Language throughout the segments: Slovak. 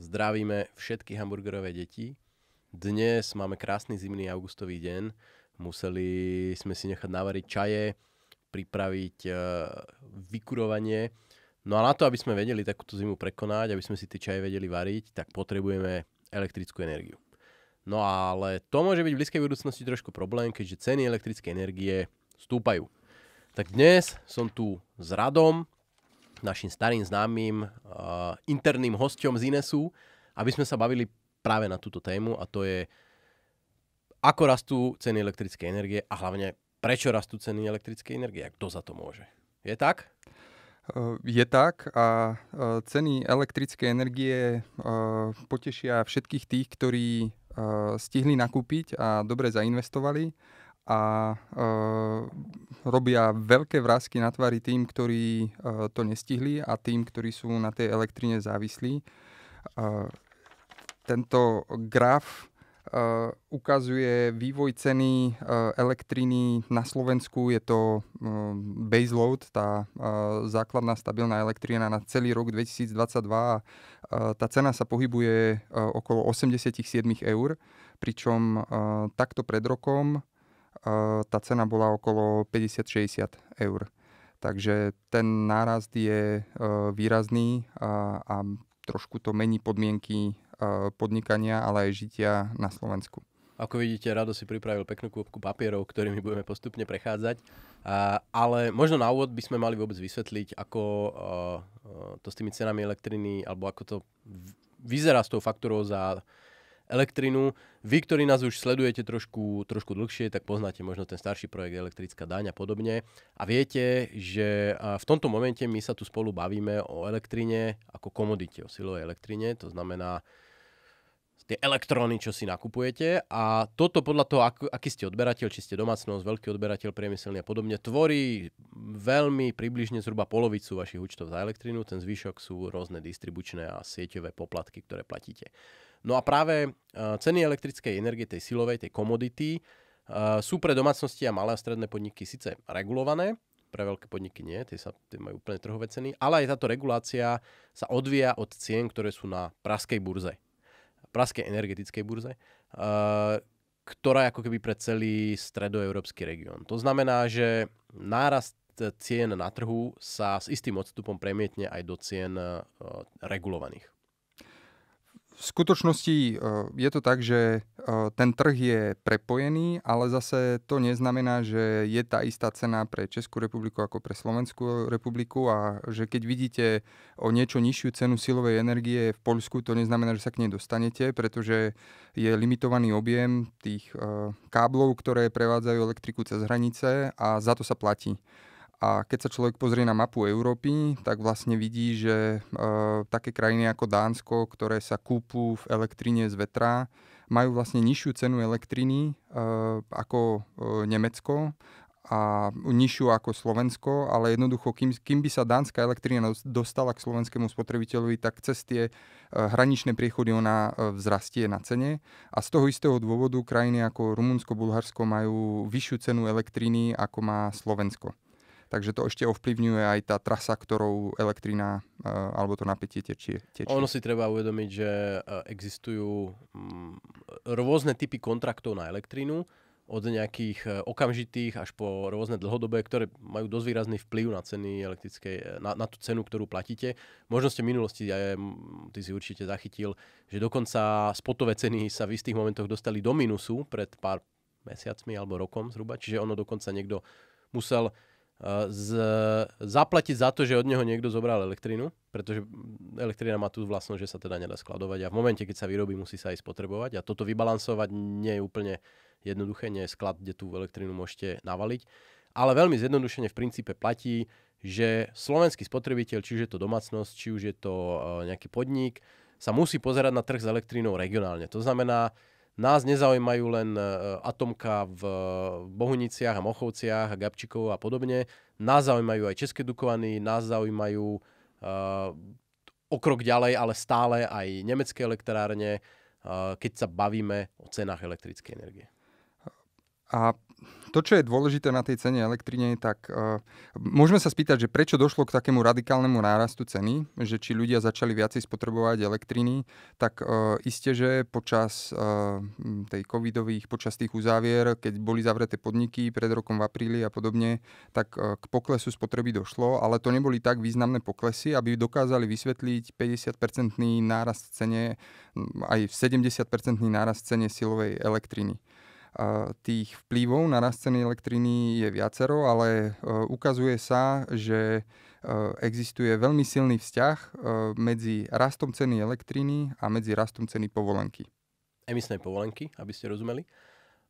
Zdravíme všetky hamburgerové deti. Dnes máme krásny zimný augustový deň. Museli sme si nechať navariť čaje, pripraviť eh, vykurovanie. No a na to, aby sme vedeli takúto zimu prekonať, aby sme si tie čaje vedeli variť, tak potrebujeme elektrickú energiu. No ale to môže byť v blízkej budúcnosti trošku problém, keďže ceny elektrickej energie stúpajú. Tak dnes som tu s Radom, našim starým známym uh, interným hostom z Inesu, aby sme sa bavili práve na túto tému a to je ako rastú ceny elektrickej energie a hlavne prečo rastú ceny elektrickej energie a kto za to môže. Je tak? Eh, je tak a eh, ceny elektrickej energie potešia všetkých tých, ktorí Eh, stihli nakúpiť a dobre zainvestovali a uh, robia veľké vrázky na tvári tým, ktorí uh, to nestihli a tým, ktorí sú na tej elektrine závislí. Uh, tento graf Eh, ukazuje vývoj ceny eh, elektriny na Slovensku. Je to eh, baseload, tá základná stabilná elektrina na celý rok 2022. Tá cena sa pohybuje okolo 87 eur, pričom takto pred rokom tá cena bola okolo 50-60 eur. Takže ten nárast je výrazný a, a trošku to mení podmienky Eh, podnikania, ale aj žitia na Slovensku. Ako vidíte, Rado si pripravil peknú kúpku papierov, ktorými budeme postupne prechádzať. Ale možno na úvod by sme mali vôbec vysvetliť, ako eh, to s tými cenami elektriny, alebo ako to vyzerá s tou faktúrou za elektrinu. Vy, ktorí nás už sledujete trošku, trošku dlhšie, tak poznáte možno ten starší projekt Elektrická daň a podobne. A viete, že eh, v tomto momente my sa tu spolu bavíme o elektrine ako komodite, o silovej elektrine. To znamená, tie elektróny, čo si nakupujete a toto podľa toho, ak, aký ste odberateľ, či ste domácnosť, veľký odberateľ, priemyselný a podobne, tvorí veľmi približne zhruba polovicu vašich účtov za elektrínu, ten zvyšok sú rôzne distribučné a sieťové poplatky, ktoré platíte. No a práve e, ceny elektrickej energie, tej silovej, tej komodity, e, sú pre domácnosti a malé a stredné podniky síce regulované, pre veľké podniky nie, tie, sa, tie majú úplne trhové ceny, ale aj táto regulácia sa odvíja od cien, ktoré sú na praskej burze. Praskej energetickej burze, eh, ktorá je ako keby pre celý stredoeurópsky región. To znamená, že nárast eh, cien na trhu sa s istým odstupom premietne aj do cien eh, regulovaných v skutočnosti e, je to tak, že e, ten trh je prepojený, ale zase to neznamená, že je tá istá cena pre Českú republiku ako pre Slovenskú republiku a že keď vidíte o niečo nižšiu cenu silovej energie v Poľsku, to neznamená, že sa k nej dostanete, pretože je limitovaný objem tých e, káblov, ktoré prevádzajú elektriku cez hranice a za to sa platí. A keď sa človek pozrie na mapu Európy, tak vlastne vidí, že e, také krajiny ako Dánsko, ktoré sa kúpu v elektrine z vetra, majú vlastne nižšiu cenu elektriny e, ako e, Nemecko a nižšiu ako Slovensko, ale jednoducho, kým, kým by sa dánska elektrina dostala k slovenskému spotrebiteľovi, tak cez tie e, hraničné priechody ona e, vzrastie na cene. A z toho istého dôvodu krajiny ako Rumunsko, Bulharsko majú vyššiu cenu elektriny, ako má Slovensko. Takže to ešte ovplyvňuje aj tá trasa, ktorou elektrina e, alebo to napätie tečie. tečie. Ono si treba uvedomiť, že e, existujú mm, rôzne typy kontraktov na elektrinu, od nejakých e, okamžitých až po rôzne dlhodobé, ktoré majú dosť výrazný vplyv na ceny elektrickej, na, na tú cenu, ktorú platíte. Možno ste v minulosti, ja ty si určite zachytil, že dokonca spotové ceny sa v istých momentoch dostali do minusu pred pár mesiacmi alebo rokom zhruba, čiže ono dokonca niekto musel Eh, z, zaplatiť za to, že od neho niekto zobral elektrinu, pretože elektrina má tú vlastnosť, že sa teda nedá skladovať a v momente, keď sa vyrobí, musí sa aj spotrebovať a toto vybalansovať nie je úplne jednoduché, nie je sklad, kde tú elektrínu môžete navaliť. Ale veľmi zjednodušene v princípe platí, že slovenský spotrebiteľ, či už je to domácnosť, či už je to eh, nejaký podnik, sa musí pozerať na trh s elektrínou regionálne. To znamená, nás nezaujímajú len e, atomka v e, Bohuniciach a Mochovciach a Gabčikov a podobne. Nás zaujímajú aj České Dukovany, nás zaujímajú uh, o ďalej, ale stále aj nemecké elektrárne, uh, keď sa bavíme o cenách elektrickej energie. A to, čo je dôležité na tej cene elektrine, tak uh, môžeme sa spýtať, že prečo došlo k takému radikálnemu nárastu ceny, že či ľudia začali viacej spotrebovať elektriny, tak uh, iste, že počas uh, tej covidových, počas tých uzávier, keď boli zavreté podniky pred rokom v apríli a podobne, tak uh, k poklesu spotreby došlo, ale to neboli tak významné poklesy, aby dokázali vysvetliť 50-percentný nárast cene aj 70-percentný nárast cene silovej elektriny tých vplyvov na rast ceny elektriny je viacero, ale e, ukazuje sa, že e, existuje veľmi silný vzťah e, medzi rastom ceny elektriny a medzi rastom ceny povolenky. Emisné povolenky, aby ste rozumeli.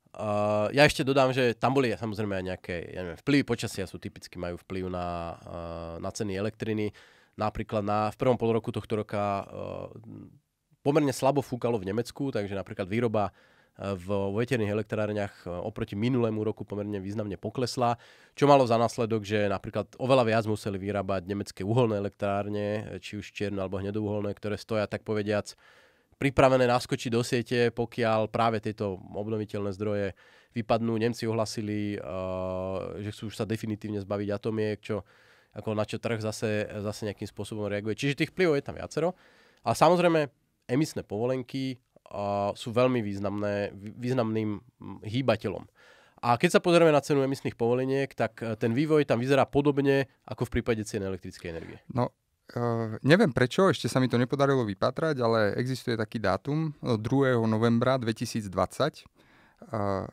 Uh, ja ešte dodám, že tam boli samozrejme aj nejaké ja neviem, vplyvy počasia, sú typicky majú vplyv na, uh, na ceny elektriny. Napríklad na, v prvom roku tohto roka uh, pomerne slabo fúkalo v Nemecku, takže napríklad výroba v veterných elektrárniach e, oproti minulému roku pomerne významne poklesla, čo malo za následok, že napríklad oveľa viac museli vyrábať nemecké uholné elektrárne, e, či už čierne alebo hnedouholné, ktoré stoja tak povediac pripravené naskočiť do siete, pokiaľ práve tieto obnoviteľné zdroje vypadnú. Nemci ohlasili, e, že chcú už sa definitívne zbaviť atomiek, čo, ako na čo trh zase, zase nejakým spôsobom reaguje. Čiže tých vplyvov je tam viacero. Ale samozrejme, emisné povolenky a sú veľmi významné, významným hýbateľom. A keď sa pozrieme na cenu emisných povoleniek, tak e, ten vývoj tam vyzerá podobne ako v prípade cien elektrickej energie. No, Uh, neviem prečo, ešte sa mi to nepodarilo vypatrať, ale existuje taký dátum 2. E, novembra 2020. Uh,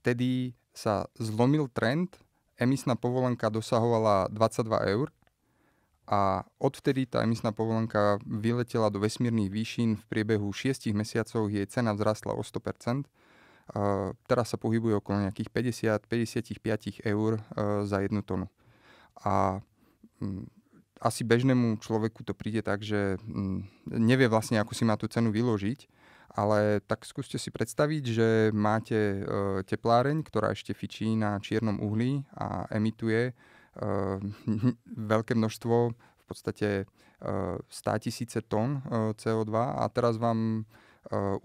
vtedy sa zlomil trend, emisná povolenka dosahovala 22 eur a odvtedy tá emisná povolenka vyletela do vesmírnych výšin. V priebehu 6 mesiacov jej cena vzrastla o 100%. Uh, teraz sa pohybuje okolo nejakých 50-55 eur uh, za jednu tonu. A um, asi bežnému človeku to príde tak, že um, nevie vlastne, ako si má tú cenu vyložiť, ale tak skúste si predstaviť, že máte e, tepláreň, ktorá ešte fičí na čiernom uhlí a emituje Ehm, veľké množstvo, v podstate 100 ehm, tisíce tón ehm, CO2 a teraz vám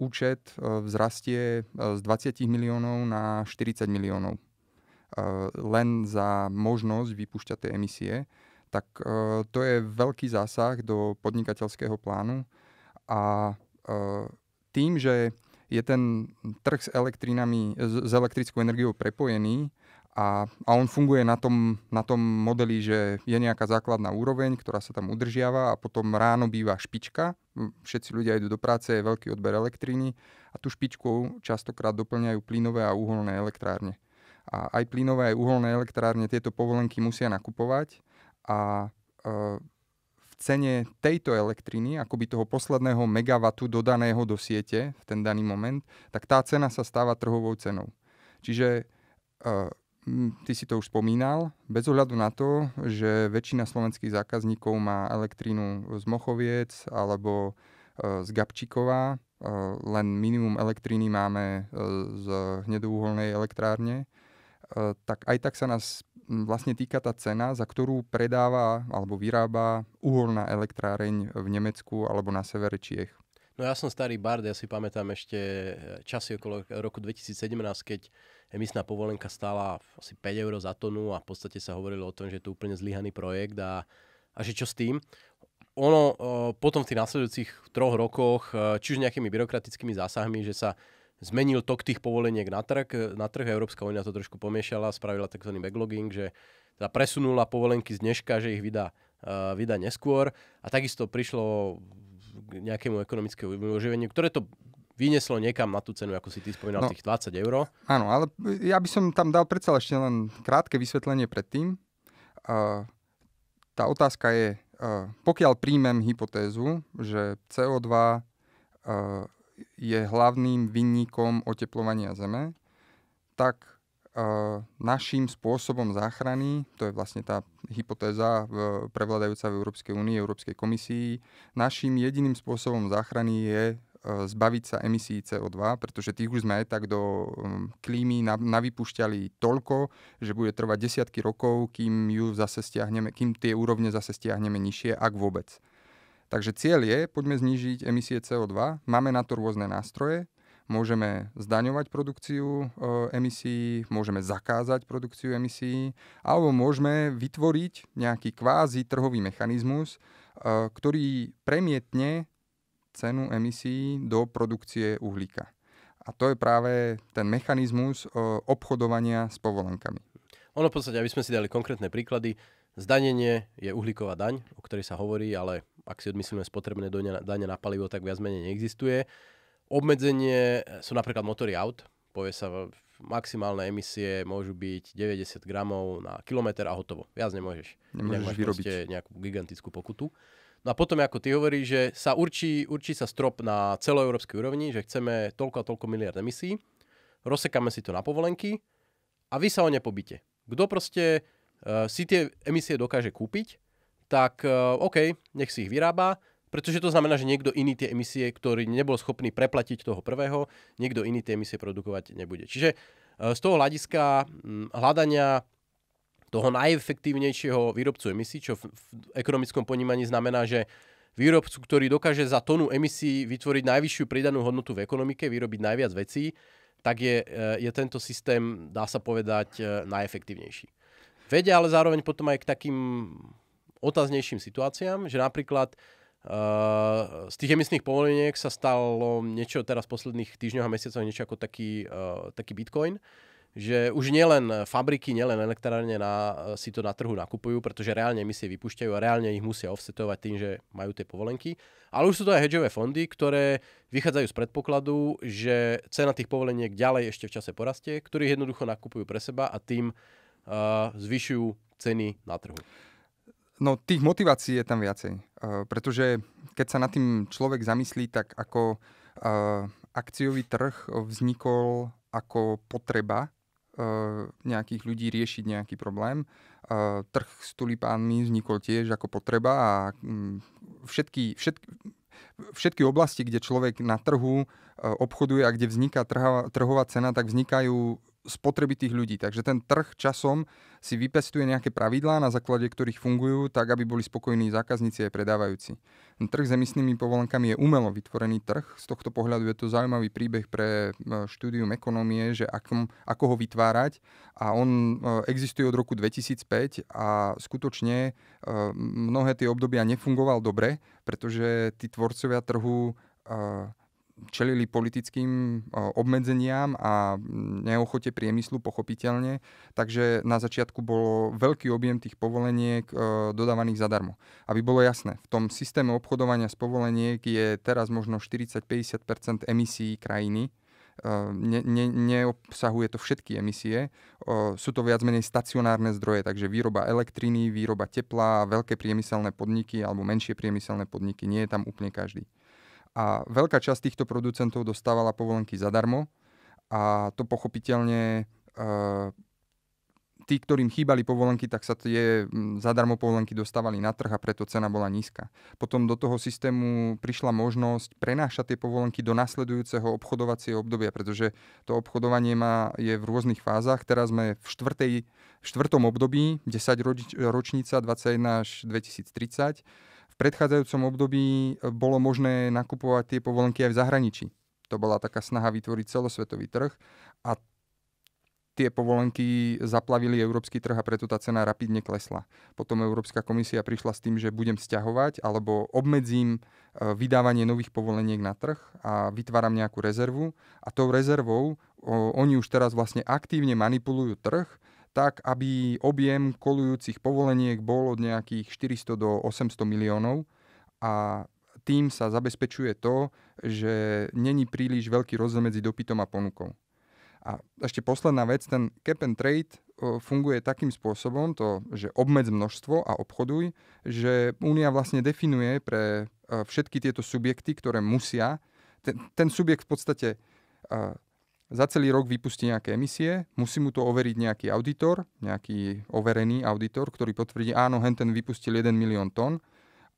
účet vzrastie z 20 miliónov na 40 miliónov. Len za možnosť vypúšťať tie emisie, tak to je veľký zásah do podnikateľského plánu a tým, že je ten trh s elektrinami, s elektrickou energiou prepojený, a, a on funguje na tom, na tom modeli, že je nejaká základná úroveň, ktorá sa tam udržiava a potom ráno býva špička. Všetci ľudia idú do práce, je veľký odber elektriny a tú špičku častokrát doplňajú plynové a uholné elektrárne. A aj plynové, aj uholné elektrárne tieto povolenky musia nakupovať a e, v cene tejto elektriny, akoby toho posledného megawatu dodaného do siete v ten daný moment, tak tá cena sa stáva trhovou cenou. Čiže e, Mm, ty si to už spomínal, bez ohľadu na to, že väčšina slovenských zákazníkov má elektrínu z Mochoviec alebo e, z Gabčíková, e, len minimum elektríny máme e, z hnedouholnej elektrárne, tak aj tak sa nás vlastne týka tá cena, za ktorú predáva alebo vyrába uholná elektráreň v Nemecku alebo na severe Čiech. No ja som starý bard, ja si pamätám ešte eh, časy okolo eh, roku 2017, keď emisná povolenka stála asi 5 eur za tonu a v podstate sa hovorilo o tom, že je to úplne zlyhaný projekt a, a že čo s tým ono potom v tých následujúcich troch rokoch, eh, či už nejakými byrokratickými zásahmi, že sa zmenil tok tých povoleniek na trh, na trh Európska únia to trošku pomiešala, spravila tzv. backlogging, že teda presunula povolenky z dneška, že ich vydá, vydá neskôr. A takisto prišlo nejakému ekonomickému využívaniu, ktoré to vynieslo niekam na tú cenu, ako si ty spomínal, no, tých 20 eur. Áno, ale ja by som tam dal predsa ešte len krátke vysvetlenie predtým. Uh, tá otázka je, uh, pokiaľ príjmem hypotézu, že CO2 uh, je hlavným vinníkom oteplovania Zeme, tak E, naším spôsobom záchrany, to je vlastne tá hypotéza v, prevladajúca v Európskej únii, Európskej komisii, naším jediným spôsobom záchrany je e, zbaviť sa emisí CO2, pretože tých už sme aj tak do klímy navypúšťali toľko, že bude trvať desiatky rokov, kým, ju zase stiahneme, kým tie úrovne zase stiahneme nižšie, ak vôbec. Takže cieľ je, poďme znížiť emisie CO2, máme na to rôzne nástroje, môžeme zdaňovať produkciu e, emisí, môžeme zakázať produkciu emisí, alebo môžeme vytvoriť nejaký kvázi trhový mechanizmus, e, ktorý premietne cenu emisí do produkcie uhlíka. A to je práve ten mechanizmus e, obchodovania s povolenkami. Ono v podstate, aby sme si dali konkrétne príklady, zdanenie je uhlíková daň, o ktorej sa hovorí, ale ak si odmyslíme spotrebné dane na palivo, tak viac menej neexistuje. Obmedzenie e, sú napríklad motory aut. Povie sa, maximálne emisie môžu byť 90 gramov na kilometr a hotovo. Viac nemôžeš. Nemôžeš vyrobiť. nejakú gigantickú pokutu. No a potom, ako ty hovoríš, že sa určí, určí sa strop na celoeurópskej úrovni, že chceme toľko a toľko miliard emisí, rozsekáme si to na povolenky a vy sa o ne pobite. Kto proste uh, si tie emisie dokáže kúpiť, tak uh, OK, nech si ich vyrába, pretože to znamená, že niekto iný tie emisie, ktorý nebol schopný preplatiť toho prvého, niekto iný tie emisie produkovať nebude. Čiže e, z toho hľadiska hľadania toho najefektívnejšieho výrobcu emisí, čo v, v ekonomickom ponímaní znamená, že výrobcu, ktorý dokáže za tonu emisí vytvoriť najvyššiu pridanú hodnotu v ekonomike, vyrobiť najviac vecí, tak je, e, je tento systém, dá sa povedať, e, najefektívnejší. Vedia ale zároveň potom aj k takým otáznejším situáciám, že napríklad uh, Eh, z tých emisných povoleniek sa stalo niečo teraz v posledných týždňoch a mesiacoch niečo ako taký, uh, taký bitcoin, že už nielen fabriky, nielen elektrárne na, si to na trhu nakupujú, pretože reálne emisie vypúšťajú a reálne ich musia offsetovať tým, že majú tie povolenky. Ale už sú to aj hedžové fondy, ktoré vychádzajú z predpokladu, že cena tých povoleniek ďalej ešte v čase porastie, ktorých jednoducho nakupujú pre seba a tým uh, zvyšujú ceny na trhu. No tých motivácií je tam viacej, uh, pretože keď sa nad tým človek zamyslí, tak ako uh, akciový trh vznikol ako potreba uh, nejakých ľudí riešiť nejaký problém. Uh, trh s tulipánmi vznikol tiež ako potreba a um, všetky, všetky, všetky oblasti, kde človek na trhu obchoduje a kde vzniká trhová, trhová cena, tak vznikajú spotreby tých ľudí. Takže ten trh časom si vypestuje nejaké pravidlá, na základe ktorých fungujú, tak aby boli spokojní zákazníci aj predávajúci. Ten trh s emisnými povolenkami je umelo vytvorený trh. Z tohto pohľadu je to zaujímavý príbeh pre e, štúdium ekonomie, že ako, ako ho vytvárať. A on e, existuje od roku 2005 a skutočne e, mnohé tie obdobia nefungoval dobre, pretože tí tvorcovia trhu čelili politickým e, obmedzeniam a neochote priemyslu pochopiteľne, takže na začiatku bolo veľký objem tých povoleniek e, dodávaných zadarmo. Aby bolo jasné, v tom systéme obchodovania s povoleniek je teraz možno 40-50 emisí krajiny, e, ne, ne, neobsahuje to všetky emisie. sú to viac menej stacionárne zdroje, takže výroba elektriny, výroba tepla, veľké priemyselné podniky alebo menšie priemyselné podniky, nie je tam úplne každý a veľká časť týchto producentov dostávala povolenky zadarmo a to pochopiteľne eh, tí, ktorým chýbali povolenky, tak sa tie hm, zadarmo povolenky dostávali na trh a preto cena bola nízka. Potom do toho systému prišla možnosť prenášať tie povolenky do nasledujúceho obchodovacieho obdobia, pretože to obchodovanie má, je v rôznych fázach. Teraz sme v, štvrtej, v štvrtom období, 10 ročnica 21 až 2030 predchádzajúcom období e, bolo možné nakupovať tie povolenky aj v zahraničí. To bola taká snaha vytvoriť celosvetový trh a tie povolenky zaplavili európsky trh a preto tá cena rapidne klesla. Potom Európska komisia prišla s tým, že budem stiahovať alebo obmedzím e, vydávanie nových povoleniek na trh a vytváram nejakú rezervu a tou rezervou o, oni už teraz vlastne aktívne manipulujú trh tak, aby objem kolujúcich povoleniek bol od nejakých 400 do 800 miliónov a tým sa zabezpečuje to, že není príliš veľký rozdiel medzi dopytom a ponukou. A ešte posledná vec, ten cap and trade funguje takým spôsobom, to, že obmedz množstvo a obchoduj, že Únia vlastne definuje pre e, všetky tieto subjekty, ktoré musia, ten, ten subjekt v podstate e, za celý rok vypustí nejaké emisie, musí mu to overiť nejaký auditor, nejaký overený auditor, ktorý potvrdí, áno, henten vypustil 1 milión tón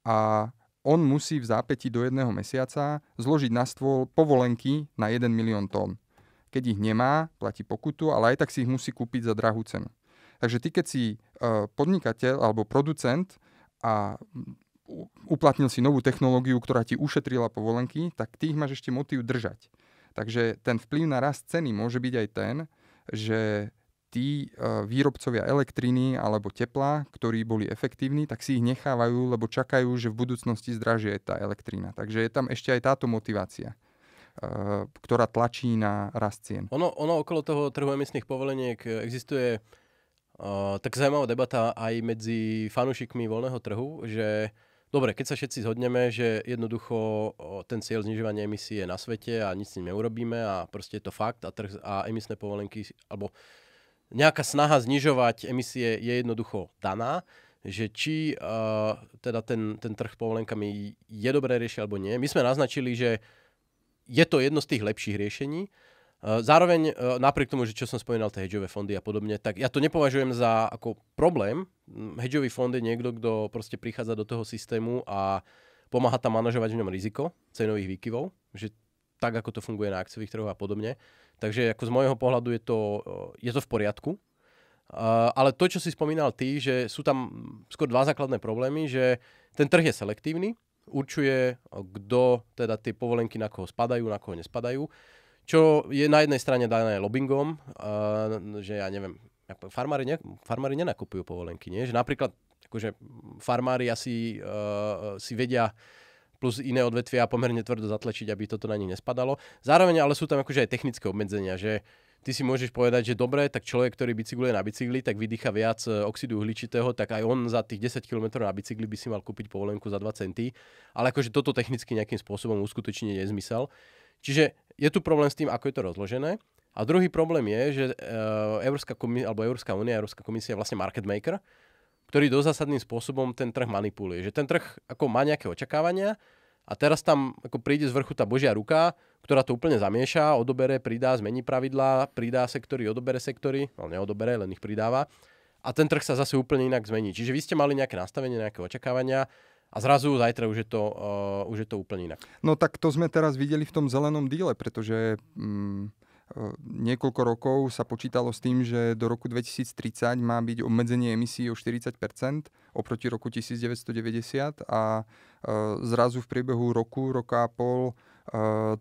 a on musí v zápäti do jedného mesiaca zložiť na stôl povolenky na 1 milión tón. Keď ich nemá, platí pokutu, ale aj tak si ich musí kúpiť za drahú cenu. Takže ty, keď si e, podnikateľ alebo producent a uplatnil si novú technológiu, ktorá ti ušetrila povolenky, tak ty ich máš ešte motív držať. Takže ten vplyv na rast ceny môže byť aj ten, že tí e, výrobcovia elektriny alebo tepla, ktorí boli efektívni, tak si ich nechávajú, lebo čakajú, že v budúcnosti zdražie tá elektrina. Takže je tam ešte aj táto motivácia e, ktorá tlačí na rast cien. Ono, ono okolo toho trhu emisných povoleniek existuje uh, tak zaujímavá debata aj medzi fanúšikmi voľného trhu, že uh, Dobre, keď sa všetci zhodneme, že jednoducho ten cieľ znižovania emisí je na svete a nič s ním neurobíme a proste je to fakt a, trh, a emisné povolenky, alebo nejaká snaha znižovať emisie je jednoducho daná, že či uh, teda ten, ten trh povolenkami je dobré riešenie alebo nie. My sme naznačili, že je to jedno z tých lepších riešení, Eh, zároveň, eh, napriek tomu, že čo som spomínal, tie hedžové fondy a podobne, tak ja to nepovažujem za ako problém. Mm, hedžový fond je niekto, kto proste prichádza do toho systému a pomáha tam manažovať v ňom riziko cenových výkyvov, že tak, ako to funguje na akciových trhoch a podobne. Takže ako z môjho pohľadu je to, eh, je to v poriadku. Ale to, čo si spomínal ty, že sú tam skôr dva základné problémy, že ten trh je selektívny, určuje, kto teda tie povolenky na koho spadajú, na koho nespadajú. Čo je na jednej strane dané lobbyingom, že ja neviem, farmári, ne, farmári nenakupujú povolenky, nie? Že napríklad akože farmári asi uh, si vedia plus iné odvetvia pomerne tvrdo zatlačiť, aby toto na nich nespadalo. Zároveň ale sú tam akože aj technické obmedzenia, že ty si môžeš povedať, že dobre, tak človek, ktorý bicykluje na bicykli, tak vydýcha viac e, oxidu uhličitého, tak aj on za tých 10 km na bicykli by si mal kúpiť povolenku za 2 centy. Ale akože toto technicky nejakým spôsobom uskutočne je zmysel. Čiže je tu problém s tým, ako je to rozložené. A druhý problém je, že eh, Európska, komisia, alebo Európska únia, Európska komisia je vlastne market maker, ktorý do zásadným spôsobom ten trh manipuluje. Že ten trh ako má nejaké očakávania a teraz tam ako príde z vrchu tá božia ruka, ktorá to úplne zamieša, odobere, pridá, zmení pravidlá, pridá sektory, odobere sektory, no neodobere, len ich pridáva. A ten trh sa zase úplne inak zmení. Čiže vy ste mali nejaké nastavenie, nejaké očakávania a zrazu zajtra už je, to, uh, už je to úplne inak. No tak to sme teraz videli v tom zelenom díle, pretože um, niekoľko rokov sa počítalo s tým, že do roku 2030 má byť obmedzenie emisí o 40 oproti roku 1990 a eh, zrazu v priebehu roku, roka a pol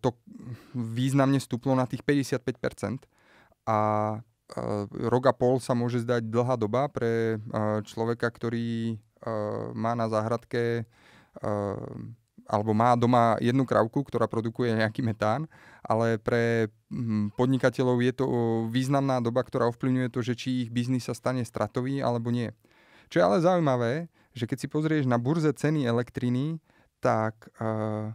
to významne stúplo na tých 55 a rok a pol sa môže zdať dlhá doba pre človeka, ktorý Eh, má na záhradke eh, alebo má doma jednu krávku, ktorá produkuje nejaký metán, ale pre hm, podnikateľov je to významná doba, ktorá ovplyvňuje to, že či ich biznis sa stane stratový alebo nie. Čo je ale zaujímavé, že keď si pozrieš na burze ceny elektriny, tak uh,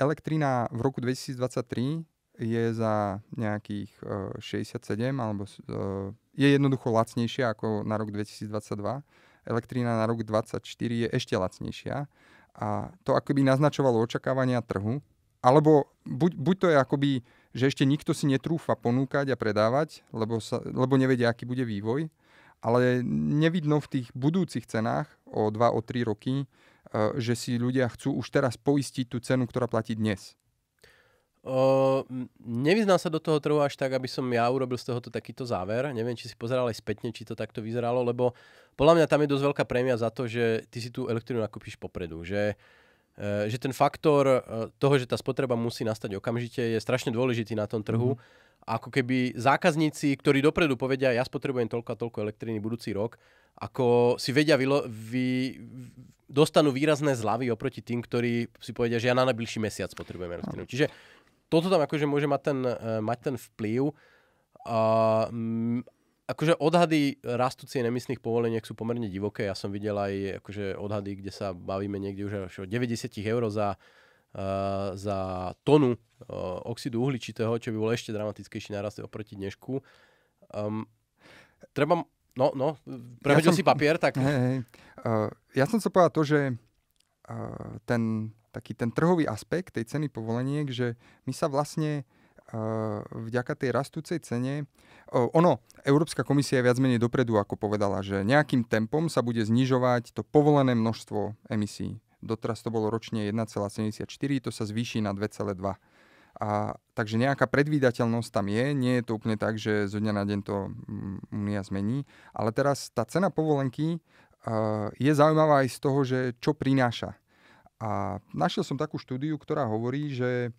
elektrina v roku 2023 je za nejakých uh, 67 alebo uh, je jednoducho lacnejšia ako na rok 2022 elektrína na rok 2024 je ešte lacnejšia. A to akoby naznačovalo očakávania trhu. Alebo buď, buď to je akoby, že ešte nikto si netrúfa ponúkať a predávať, lebo, sa, lebo nevedia, aký bude vývoj. Ale nevidno v tých budúcich cenách o 2-3 roky, e, že si ľudia chcú už teraz poistiť tú cenu, ktorá platí dnes. O, nevyznal sa do toho trhu až tak, aby som ja urobil z tohoto takýto záver. Neviem, či si pozeral aj spätne, či to takto vyzeralo, lebo podľa mňa tam je dosť veľká prémia za to, že ty si tú elektrínu nakúpiš popredu. Že, e, že ten faktor e, toho, že tá spotreba musí nastať okamžite, je strašne dôležitý na tom trhu. Mm-hmm. Ako keby zákazníci, ktorí dopredu povedia, ja spotrebujem toľko a toľko elektriny budúci rok, ako si vedia, vy, vy, dostanú výrazné zľavy oproti tým, ktorí si povedia, že ja na najbližší mesiac potrebujem elektrinu. Čiže toto tam akože môže mať ten, e, mať ten vplyv. A, akože odhady rastúcie nemyslných povoleniek sú pomerne divoké. Ja som videl aj akože odhady, kde sa bavíme niekde už až o 90 eur za, uh, za tonu uh, oxidu uhličitého, čo by bol ešte dramatickejší narast oproti dnešku. Um, treba... No, no, prehodil ja som, si papier, tak... Hej, hej. Uh, ja som sa povedal to, že uh, ten taký ten trhový aspekt tej ceny povoleniek, že my sa vlastne eh, vďaka tej rastúcej cene. Ono, Európska komisia je viac menej dopredu, ako povedala, že nejakým tempom sa bude znižovať to povolené množstvo emisí. Doteraz to bolo ročne 1,74, to sa zvýši na 2,2. A, takže nejaká predvídateľnosť tam je, nie je to úplne tak, že zo dňa na deň to Unia mm, zmení, ale teraz tá cena povolenky uh, je zaujímavá aj z toho, že čo prináša a našiel som takú štúdiu, ktorá hovorí, že e,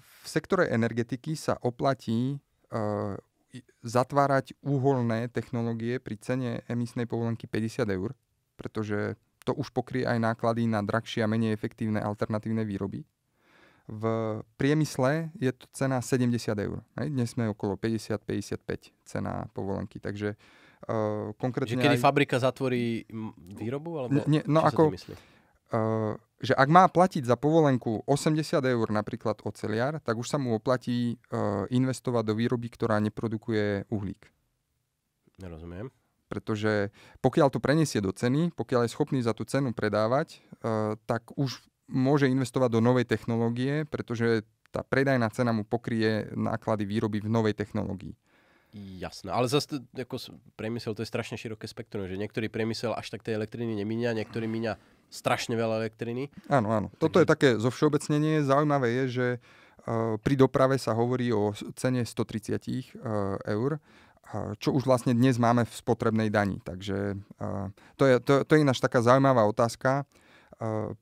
v sektore energetiky sa oplatí e, zatvárať úholné technológie pri cene emisnej povolenky 50 eur, pretože to už pokrie aj náklady na drahšie a menej efektívne alternatívne výroby. V priemysle je to cena 70 eur. Dnes sme okolo 50-55 cena povolenky. Takže uh, konkrétne... Že kedy aj... fabrika zatvorí výrobu? Alebo... Nie, no ako, myslí? že ak má platiť za povolenku 80 eur napríklad oceliar, tak už sa mu oplatí investovať do výroby, ktorá neprodukuje uhlík. Nerozumiem. Pretože pokiaľ to preniesie do ceny, pokiaľ je schopný za tú cenu predávať, tak už môže investovať do novej technológie, pretože tá predajná cena mu pokrie náklady výroby v novej technológii. Jasné, ale zase ako priemysel to je strašne široké spektrum, že niektorý priemysel až tak tej elektriny nemíňa, niektorý míňa strašne veľa elektriny. Áno, áno. Toto je také zo všeobecnenie. Zaujímavé je, že uh, pri doprave sa hovorí o cene 130 uh, e, eur, uh, čo už vlastne dnes máme v spotrebnej dani. Takže to je, to, to je ináč taká zaujímavá otázka,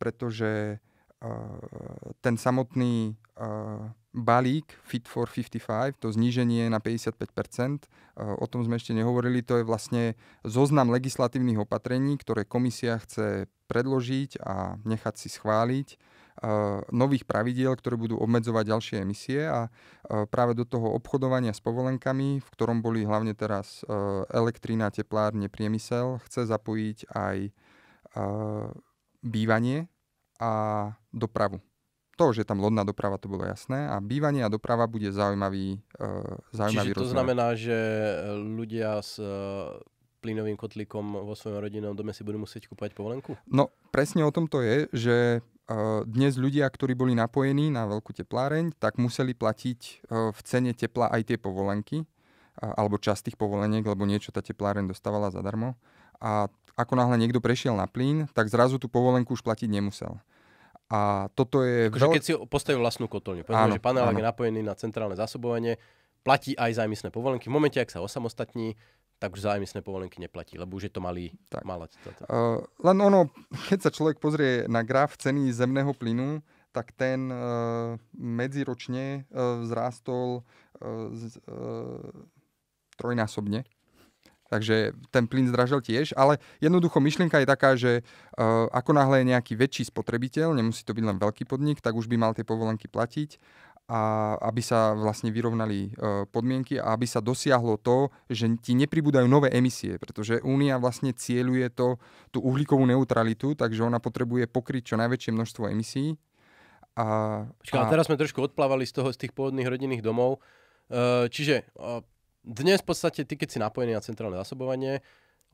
pretože ten samotný balík Fit for 55, to zníženie na 55%, eh, o tom sme ešte nehovorili, to je vlastne zoznam legislatívnych opatrení, ktoré komisia chce predložiť a nechať si schváliť eh, nových pravidiel, ktoré budú obmedzovať ďalšie emisie a eh, práve do toho obchodovania s povolenkami, v ktorom boli hlavne teraz elektrina, teplárne, priemysel, chce zapojiť aj bývanie a dopravu to, že tam lodná doprava, to bolo jasné. A bývanie a doprava bude zaujímavý, uh, zaujímavý Čiže rozmer. to znamená, že e, ľudia s e, plynovým kotlíkom vo svojom rodinnom dome si budú musieť kúpať povolenku? No, presne o tom to je, že dnes ľudia, ktorí boli napojení na veľkú tepláreň, tak museli platiť v cene tepla aj tie povolenky, alebo časť tých povoleniek, lebo niečo tá tepláreň dostávala zadarmo. A ako náhle niekto prešiel na plyn, tak zrazu tú povolenku už platiť nemusel. A toto je... Takže veľ... Keď si postaví vlastnú kotolňu, povedzme, že panel je napojený na centrálne zásobovanie, platí aj zájmisné povolenky. V momente, ak sa osamostatní, tak už zájmisné povolenky neplatí, lebo už je to malý, tak. malá Uh, len ono, keď sa človek pozrie na graf ceny zemného plynu, tak ten uh, medziročne uh, vzrástol uh, z, uh, trojnásobne. Takže ten plyn zdražil tiež, ale jednoducho myšlienka je taká, že uh, ako náhle je nejaký väčší spotrebiteľ, nemusí to byť len veľký podnik, tak už by mal tie povolenky platiť a aby sa vlastne vyrovnali eh, podmienky a aby sa dosiahlo to, že ti nepribúdajú nové emisie, pretože Únia vlastne cieľuje to, tú uhlíkovú neutralitu, takže ona potrebuje pokryť čo najväčšie množstvo emisí. A, Počkaj, a... teraz sme trošku odplávali z toho, z tých pôvodných rodinných domov. Eh, čiže dnes v podstate ty, keď si napojený na centrálne zásobovanie,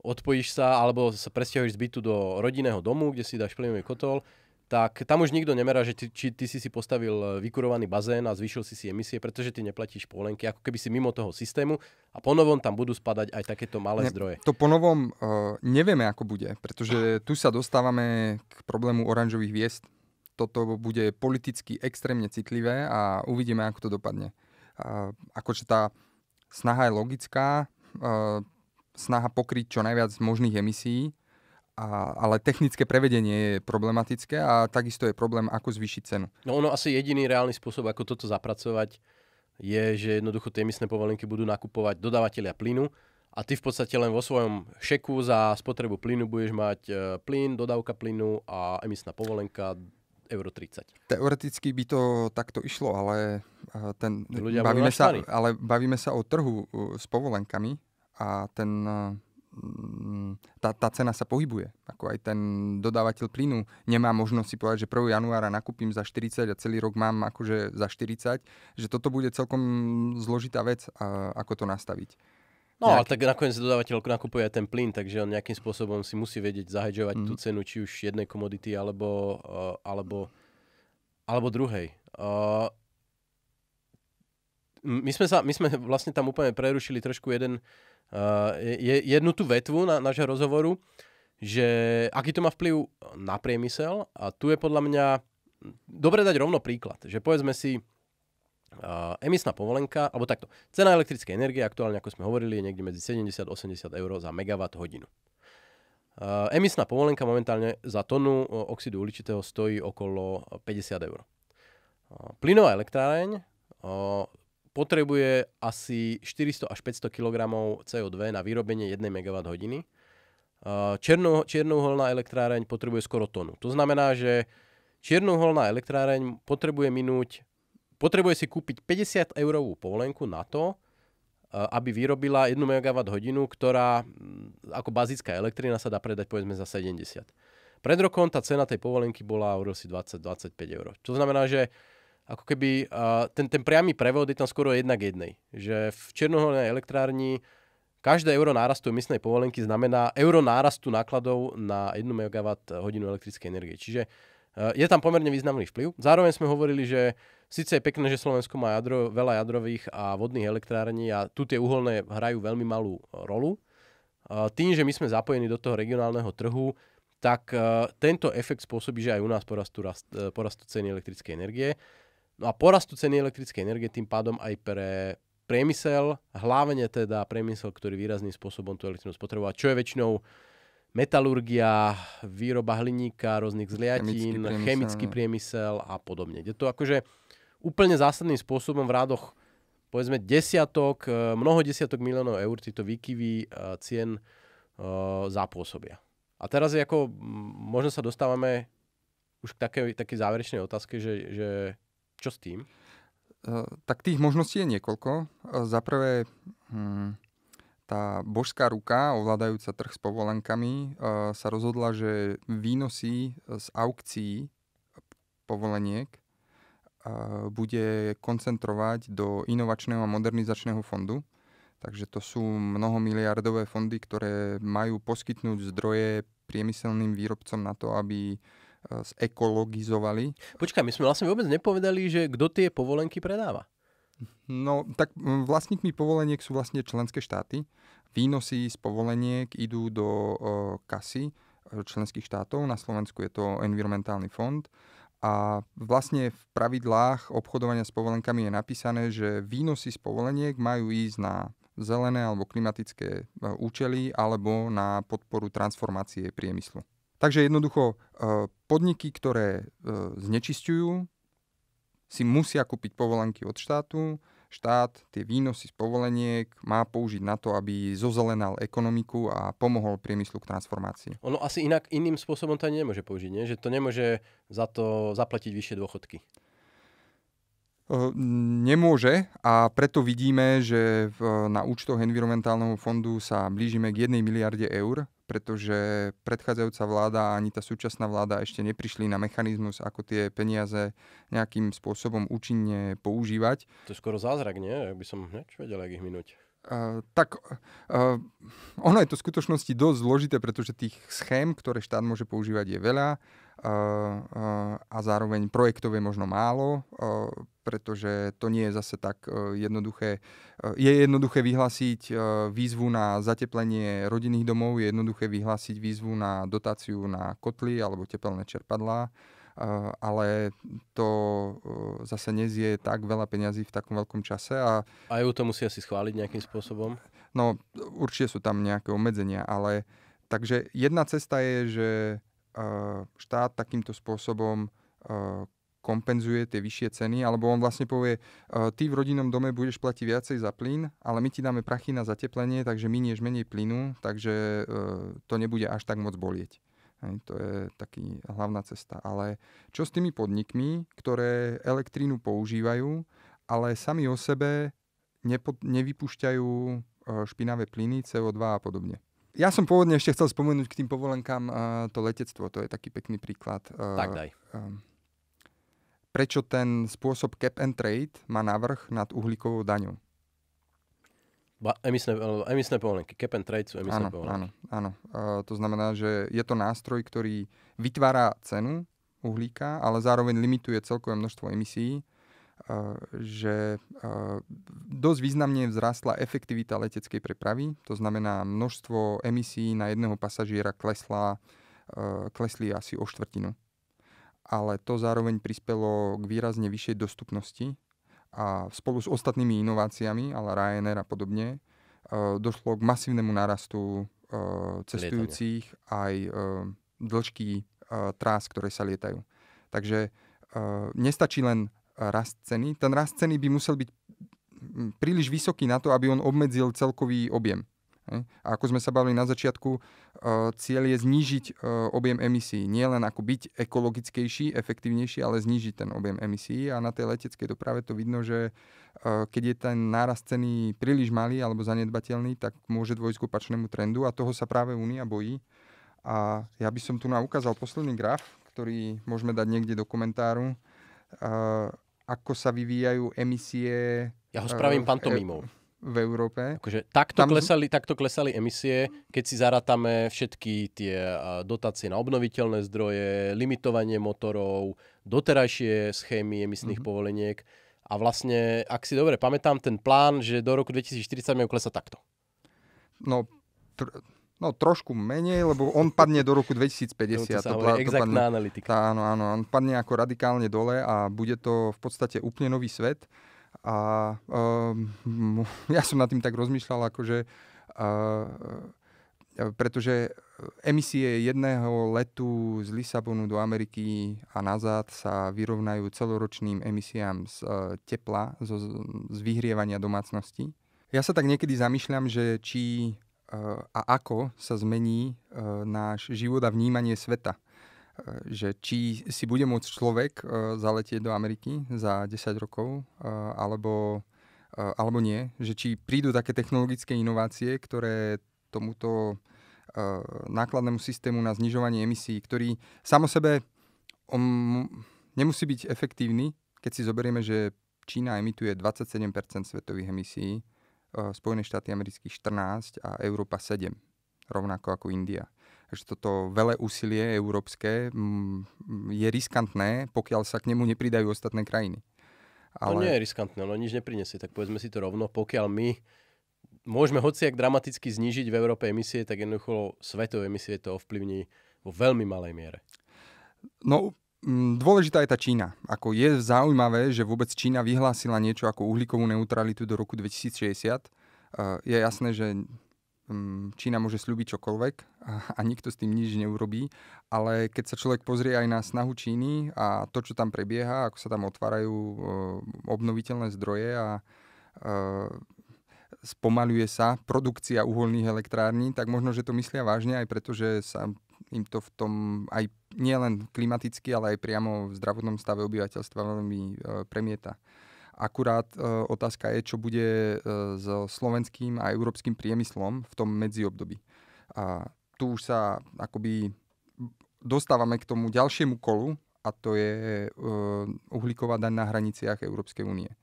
odpojíš sa alebo sa presťahuješ z bytu do rodinného domu, kde si dáš plynový kotol, tak tam už nikto nemerá, že ty, či ty si si postavil e, vykurovaný bazén a zvýšil si si emisie, pretože ty neplatíš polenky, ako keby si mimo toho systému a ponovom tam budú spadať aj takéto malé ne, zdroje. To ponovom uh, nevieme, ako bude, pretože tu sa dostávame k problému oranžových hviezd. Toto bude politicky extrémne citlivé a uvidíme, ako to dopadne. Uh, akože tá Snaha je logická, e, snaha pokryť čo najviac možných emisí, a, ale technické prevedenie je problematické a takisto je problém, ako zvýšiť cenu. No ono asi jediný reálny spôsob, ako toto zapracovať, je, že jednoducho tie emisné povolenky budú nakupovať dodávateľia plynu a ty v podstate len vo svojom šeku za spotrebu plynu budeš mať e, plyn, dodávka plynu a emisná povolenka, euro 30. Teoreticky by to takto išlo, ale eh, ten, Ľudia bavíme, sa, ale bavíme sa o trhu eh, s povolenkami a ten, eh, mm, tá, tá cena sa pohybuje. Ako aj ten dodávateľ plynu nemá možnosť si povedať, že 1. januára nakúpim za 40 a celý rok mám akože za 40, že toto bude celkom zložitá vec, ako to nastaviť. No nejak... ale tak nakoniec dodávateľ nakupuje aj ten plyn, takže on nejakým spôsobom si musí vedieť zahedžovať mm. tú mhm. cenu či už jednej komodity alebo, uh, alebo, alebo druhej. Uh, my, sme sa, my sme vlastne tam úplne prerušili trošku jeden, uh, je, jednu tú vetvu na, nášho rozhovoru, že aký to má vplyv na priemysel a tu je podľa mňa dobre dať rovno príklad, že povedzme si, Uh, emisná povolenka, alebo takto, cena elektrickej energie aktuálne, ako sme hovorili, je niekde medzi 70 a 80 eur za megawatt hodinu. Uh, emisná povolenka momentálne za tonu oxidu uličitého stojí okolo 50 eur. Uh, plynová elektráreň potrebuje asi 400 až 500 kg CO2 na vyrobenie 1 MWh. Černou, Černoholná elektráreň potrebuje skoro tonu. To znamená, že černouholná elektráreň potrebuje minúť potrebuje si kúpiť 50 eurovú povolenku na to, e, aby vyrobila 1 MWh, ktorá ako bazická elektrina sa dá predať povedzme za 70. Pred rokom tá cena tej povolenky bola asi 20-25 eur. To znamená, že ako keby e, ten, ten priamy prevod je tam skoro jednak jednej. Že v černoholnej elektrárni každé euro nárastu emisnej povolenky znamená euro nárastu nákladov na 1 MWh elektrickej energie. Čiže e, je tam pomerne významný vplyv. Zároveň sme hovorili, že Sice je pekné, že Slovensko má jadro, veľa jadrových a vodných elektrární a tu tie uholné hrajú veľmi malú e, rolu. E, tým, že my sme zapojení do toho regionálneho trhu, tak e, tento efekt spôsobí, že aj u nás porastú, rast, porastú ceny elektrickej energie. No a porastú ceny elektrickej energie tým pádom aj pre priemysel, hlavne teda priemysel, ktorý výrazným spôsobom tú elektrinu spotrebuje, čo je väčšinou metalurgia, výroba hliníka, rôznych zliatín, chemický priemysel, chemický no. priemysel a podobne. Je to akože úplne zásadným spôsobom v rádoch povedzme desiatok, e, mnoho desiatok miliónov eur títo výkyvy e, cien e, zapôsobia. A teraz je ako, možno sa dostávame už k takej, takej záverečnej otázke, že, že čo s tým? Tak tých možností je niekoľko. Za prvé, hm, tá božská ruka, ovládajúca trh s povolenkami, sa rozhodla, že výnosy z aukcií povoleniek bude koncentrovať do inovačného a modernizačného fondu. Takže to sú mnohomiliardové fondy, ktoré majú poskytnúť zdroje priemyselným výrobcom na to, aby e, zekologizovali. Počkaj, my sme vlastne vôbec nepovedali, že kto tie povolenky predáva. No, tak vlastníkmi povoleniek sú vlastne členské štáty. Výnosy z povoleniek idú do e, kasy e, členských štátov. Na Slovensku je to environmentálny fond. A vlastne v pravidlách obchodovania s povolenkami je napísané, že výnosy z povoleniek majú ísť na zelené alebo klimatické e, účely alebo na podporu transformácie priemyslu. Takže jednoducho e, podniky, ktoré e, znečisťujú, si musia kúpiť povolenky od štátu, štát tie výnosy z povoleniek má použiť na to, aby zozelenal ekonomiku a pomohol priemyslu k transformácii. Ono asi inak iným spôsobom to ani nemôže použiť, nie? že to nemôže za to zaplatiť vyššie dôchodky. Nemôže a preto vidíme, že na účtoch environmentálneho fondu sa blížime k 1 miliarde eur pretože predchádzajúca vláda ani tá súčasná vláda ešte neprišli na mechanizmus, ako tie peniaze nejakým spôsobom účinne používať. To je skoro zázrak, nie? Ak by som niečo vedel, ak ich minúť. Uh, tak uh, ono je to v skutočnosti dosť zložité, pretože tých schém, ktoré štát môže používať, je veľa. Uh, uh, a zároveň projektov je možno málo, eh, pretože to nie je zase tak eh, jednoduché. Eh, je jednoduché vyhlásiť výzvu na zateplenie rodinných domov, je jednoduché vyhlásiť výzvu na dotáciu na kotly alebo tepelné čerpadlá, ale to zase nezie tak veľa peňazí v takom veľkom čase. A... Aj to musí asi schváliť nejakým spôsobom? No, určite sú tam nejaké obmedzenia, ale takže jedna cesta je, že štát takýmto spôsobom Eh, kompenzuje tie vyššie ceny, alebo on vlastne povie, eh, ty v rodinnom dome budeš platiť viacej za plyn, ale my ti dáme prachy na zateplenie, takže minieš menej plynu, takže eh, to nebude až tak moc bolieť. To je taký hlavná cesta. Ale čo s tými podnikmi, ktoré elektrínu používajú, ale sami o sebe nepo- nevypúšťajú špinavé plyny, CO2 a podobne? Ja som pôvodne ešte chcel spomenúť k tým povolenkám to letectvo. To je taký pekný príklad. Tak daj prečo ten spôsob cap and trade má navrh nad uhlíkovou daňou. Ba, emisné, e, emisné povolenky. Cap and trade sú emisné áno, povolenky. Áno, áno. E, to znamená, že je to nástroj, ktorý vytvára cenu uhlíka, ale zároveň limituje celkové množstvo emisí, e, že e, dosť významne vzrastla efektivita leteckej prepravy, to znamená množstvo emisí na jedného pasažiera klesla, e, klesli asi o štvrtinu ale to zároveň prispelo k výrazne vyššej dostupnosti a spolu s ostatnými inováciami, ale Ryanair a podobne, e, došlo k masívnemu nárastu e, cestujúcich aj e, dĺžky trás, ktoré sa lietajú. Takže nestačí len rast ceny. Ten rast ceny by musel byť príliš vysoký na to, aby on obmedzil celkový objem. Hm? A ako sme sa bavili na začiatku, e, cieľ je znížiť e, objem emisí. Nie len ako byť ekologickejší, efektívnejší, ale znížiť ten objem emisí. A na tej leteckej doprave to vidno, že e, keď je ten nárast ceny príliš malý alebo zanedbateľný, tak môže dôjsť k opačnému trendu a toho sa práve Únia bojí. A ja by som tu nám ukázal posledný graf, ktorý môžeme dať niekde do komentáru, ako sa vyvíjajú emisie... Ja ho spravím pantomimou. E- v Európe. Akože takto, Tam... klesali, takto klesali emisie, keď si zarátame všetky tie dotácie na obnoviteľné zdroje, limitovanie motorov, doterajšie schémy emisných mm-hmm. povoleniek. A vlastne, ak si dobre pamätám, ten plán, že do roku 2040 majú klesať takto. No, tr- No trošku menej, lebo on padne do roku 2050. To, to hovorí, to analytika. Tá, áno, áno, on padne ako radikálne dole a bude to v podstate úplne nový svet. A um, ja som nad tým tak rozmýšľal, akože uh, pretože emisie jedného letu z Lisabonu do Ameriky a nazad sa vyrovnajú celoročným emisiám z e, tepla, zo, z vyhrievania domácnosti. Ja sa tak niekedy zamýšľam, že či e, a ako sa zmení náš život a vnímanie sveta že či si bude môcť človek e, zaletieť do Ameriky za 10 rokov, e, alebo, e, alebo nie. Že či prídu také technologické inovácie, ktoré tomuto nákladnému systému na znižovanie emisí, ktorý samo sebe on nemusí byť efektívny, keď si zoberieme, že Čína emituje 27% svetových emisí, Spojené štáty amerických 14 a Európa 7, rovnako ako India že toto veľa úsilie európske mm, mm, je riskantné, pokiaľ sa k nemu nepridajú ostatné krajiny. Ale... To nie je riskantné, ono nič neprinesie, tak povedzme si to rovno, pokiaľ my môžeme hociak dramaticky znížiť v Európe emisie, tak jednoducho svetové emisie to ovplyvní vo veľmi malej miere. No, mm, dôležitá je tá Čína. Ako je zaujímavé, že vôbec Čína vyhlásila niečo ako uhlíkovú neutralitu do roku 2060. Eh, je jasné, že Mm, Čína môže slúbiť čokoľvek a, a nikto s tým nič neurobí, ale keď sa človek pozrie aj na snahu Číny a to, čo tam prebieha, ako sa tam otvárajú e, obnoviteľné zdroje a e, spomaluje sa produkcia uholných elektrární, tak možno, že to myslia vážne aj preto, že sa im to v tom aj nielen klimaticky, ale aj priamo v zdravotnom stave obyvateľstva veľmi e, premieta. Akurát e, otázka je, čo bude e, so slovenským a európskym priemyslom v tom medziobdobí. A tu už sa akoby dostávame k tomu ďalšiemu kolu a to je e, uhlíková daň na hraniciach Európskej únie.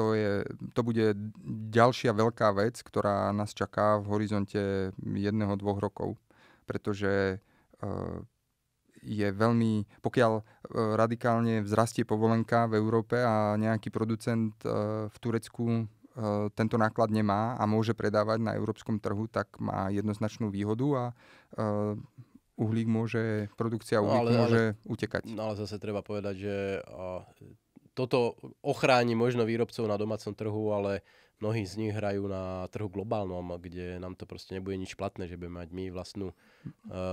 To, je, to bude ďalšia veľká vec, ktorá nás čaká v horizonte jedného, dvoch rokov, pretože e, je veľmi, pokiaľ e, radikálne vzrastie povolenka v Európe a nejaký producent e, v Turecku e, tento náklad nemá a môže predávať na európskom trhu, tak má jednoznačnú výhodu a uhlík môže, produkcia uhlík no, ale, môže ale, utekať. No ale zase treba povedať, že toto ochráni možno výrobcov na domácom trhu, ale mnohí z nich hrajú na trhu globálnom, kde nám to proste nebude nič platné, že budeme mať my vlastnú uh,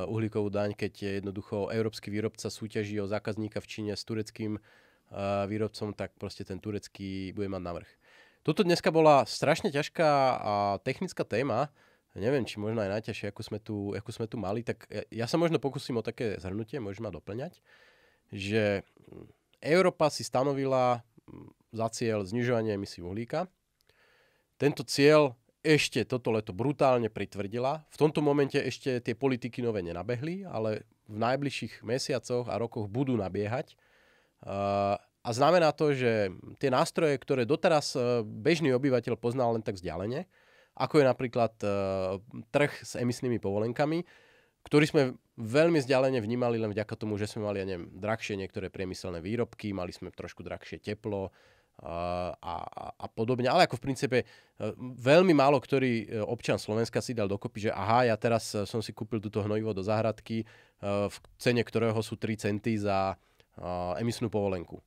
uhlíkovú daň, keď je jednoducho európsky výrobca súťaží o zákazníka v Číne s tureckým uh, výrobcom, tak proste ten turecký bude mať navrh. Toto dneska bola strašne ťažká a technická téma, neviem, či možno aj najťažšie, ako sme tu, ako sme tu mali, tak ja, ja sa možno pokúsim o také zhrnutie, môžeme ma doplňať, že Európa si stanovila hm, za cieľ znižovanie emisí uhlíka, tento cieľ ešte toto leto brutálne pritvrdila. V tomto momente ešte tie politiky nové nenabehli, ale v najbližších mesiacoch a rokoch budú nabiehať. A znamená to, že tie nástroje, ktoré doteraz e, bežný obyvateľ poznal len tak vzdialene, ako je napríklad e, trh s emisnými povolenkami, ktorý sme veľmi vzdialene vnímali len vďaka tomu, že sme mali, ja neviem, drahšie niektoré priemyselné výrobky, mali sme trošku drahšie teplo, a, a podobne. Ale ako v princípe e, veľmi málo ktorý e, občan Slovenska si dal dokopy, že aha, ja teraz e, som si kúpil túto hnojivo do zahradky, v cene ktorého sú 3 centy za emisnú povolenku.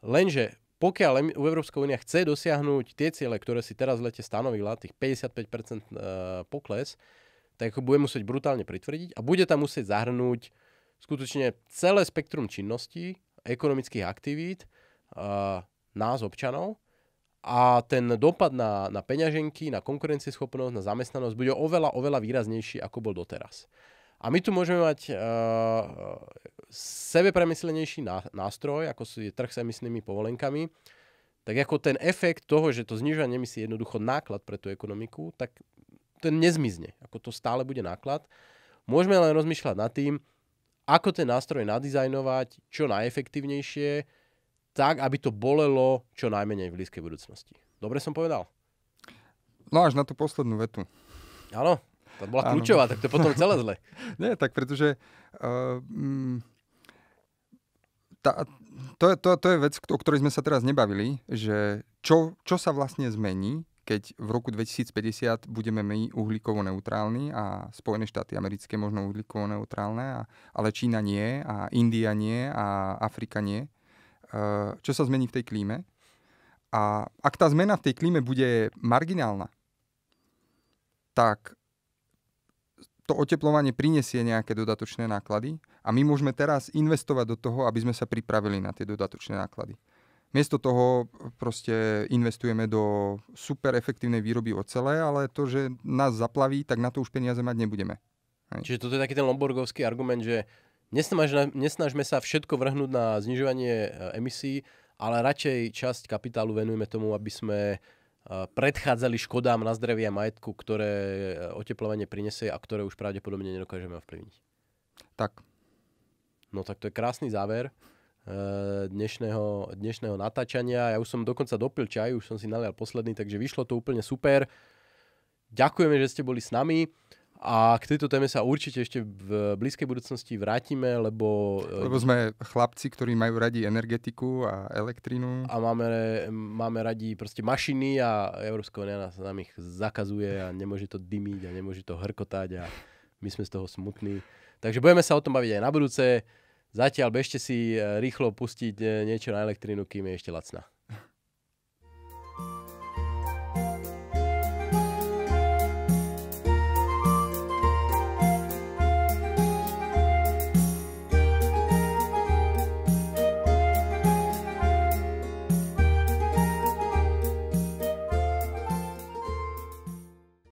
Lenže pokiaľ Európska únia chce dosiahnuť tie ciele, ktoré si teraz v lete stanovila, tých 55% pokles, tak ho bude musieť brutálne pritvrdiť a bude tam musieť zahrnúť skutočne celé spektrum činností, ekonomických aktivít, nás, občanov, a ten dopad na, na peňaženky, na konkurencieschopnosť, na zamestnanosť bude oveľa, oveľa výraznejší, ako bol doteraz. A my tu môžeme mať uh, sebepremyslenejší ná, nástroj, ako sú je trh s emisnými povolenkami, tak ako ten efekt toho, že to znižovanie emisí je jednoducho náklad pre tú ekonomiku, tak ten nezmizne, ako to stále bude náklad. Môžeme len rozmýšľať nad tým, ako ten nástroj nadizajnovať čo najefektívnejšie, tak, aby to bolelo čo najmenej v blízkej budúcnosti. Dobre som povedal? No až na tú poslednú vetu. Áno, to bola ano. kľúčová, no. tak to je potom celé zle. Nie, tak pretože uh, tá, to, je, to, to je vec, o ktorej sme sa teraz nebavili, že čo, čo sa vlastne zmení, keď v roku 2050 budeme my uhlíkovo neutrálni a Spojené štáty americké možno uhlíkovo neutrálne, a, ale Čína nie a India nie a Afrika nie. Eh, čo sa zmení v tej klíme. A ak tá zmena v tej klíme bude marginálna, tak to oteplovanie prinesie nejaké dodatočné náklady a my môžeme teraz investovať do toho, aby sme sa pripravili na tie dodatočné náklady. Miesto toho proste investujeme do super efektívnej výroby ocele, ale to, že nás zaplaví, tak na to už peniaze mať nebudeme. Hej. Čiže toto je taký ten lomborgovský argument, že nesnažme sa všetko vrhnúť na znižovanie e, emisí, ale radšej časť kapitálu venujeme tomu, aby sme e, predchádzali škodám na zdravie a majetku, ktoré e, oteplovanie prinesie a ktoré už pravdepodobne nedokážeme ovplyvniť. Tak. No tak to je krásny záver dnešného, dnešného natáčania. Ja už som dokonca dopil čaj, už som si nalial posledný, takže vyšlo to úplne super. Ďakujeme, že ste boli s nami. A k tejto téme sa určite ešte v blízkej budúcnosti vrátime, lebo... E, lebo sme chlapci, ktorí majú radi energetiku a elektrínu. A máme, máme radi proste mašiny a Európska unia nás nám ich zakazuje a nemôže to dymiť a nemôže to hrkotať a my sme z toho smutní. Takže budeme sa o tom baviť aj na budúce. Zatiaľ bežte si e, rýchlo pustiť e, niečo na elektrínu, kým je ešte lacná.